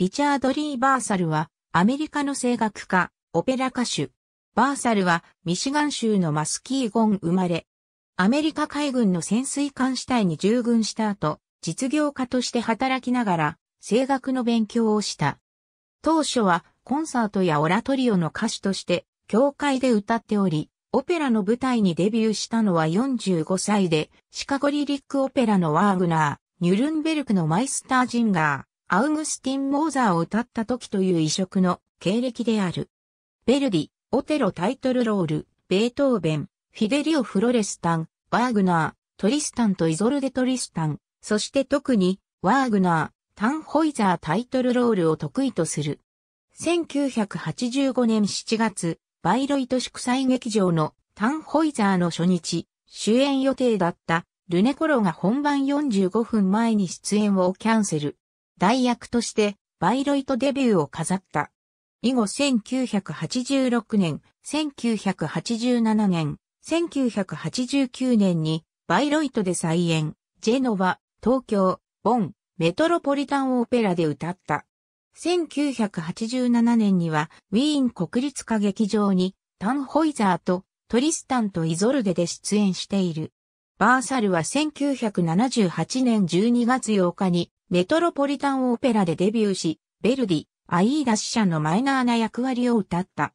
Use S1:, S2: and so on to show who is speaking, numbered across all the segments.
S1: リチャード・リー・バーサルは、アメリカの声楽家、オペラ歌手。バーサルは、ミシガン州のマスキーゴン生まれ。アメリカ海軍の潜水艦主体に従軍した後、実業家として働きながら、声楽の勉強をした。当初は、コンサートやオラトリオの歌手として、教会で歌っており、オペラの舞台にデビューしたのは45歳で、シカゴリリックオペラのワーグナー、ニュルンベルクのマイスタージンガー、アウグスティン・モーザーを歌った時という異色の経歴である。ベルディ、オテロタイトルロール、ベートーベン、フィデリオ・フロレスタン、ワーグナー、トリスタンとイゾルデ・トリスタン、そして特に、ワーグナー、タンホイザータイトルロールを得意とする。1985年7月、バイロイト祝祭劇場のタンホイザーの初日、主演予定だったルネコロが本番45分前に出演をキャンセル。代役としてバイロイトデビューを飾った。以後1986年、1987年、1989年にバイロイトで再演、ジェノバ、東京、ボン、メトロポリタンオペラで歌った。1987年にはウィーン国立歌劇場にタンホイザーとトリスタンとイゾルデで出演している。バーサルは1978年12月8日にメトロポリタンオペラでデビューし、ベルディ、アイーダ死者のマイナーな役割を歌った。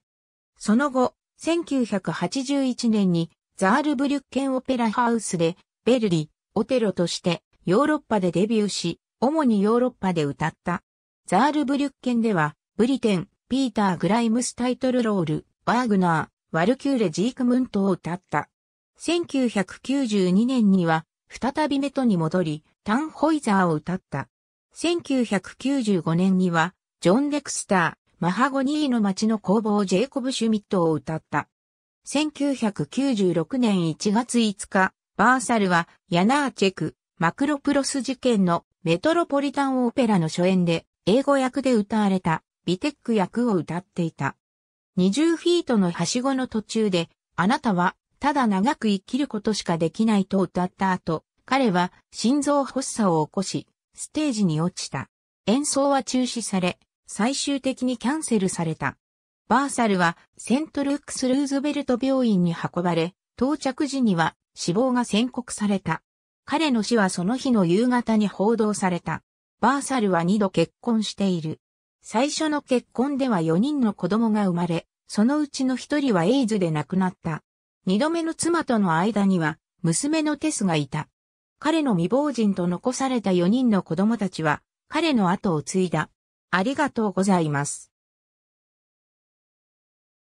S1: その後、1981年にザールブリュッケンオペラハウスでベルディ、オテロとしてヨーロッパでデビューし、主にヨーロッパで歌った。ザールブリュッケンでは、ブリテン、ピーター・グライムスタイトルロール、バーグナー、ワルキューレ・ジークムントを歌った。1992年には、再びメトに戻り、タンホイザーを歌った。1995年には、ジョン・デクスター、マハゴニーの街の工房ジェイコブ・シュミットを歌った。1996年1月5日、バーサルは、ヤナーチェク、マクロプロス事件のメトロポリタンオペラの初演で、英語役で歌われた、ビテック役を歌っていた。20フィートのはしごの途中で、あなたはただ長く生きることしかできないと歌った後、彼は心臓発作を起こし、ステージに落ちた。演奏は中止され、最終的にキャンセルされた。バーサルはセントルックス・ルーズベルト病院に運ばれ、到着時には死亡が宣告された。彼の死はその日の夕方に報道された。バーサルは二度結婚している。最初の結婚では4人の子供が生まれ、そのうちの一人はエイズで亡くなった。二度目の妻との間には、娘のテスがいた。彼の未亡人と残された四人の子供たちは、彼の後を継いだ。ありがとうございます。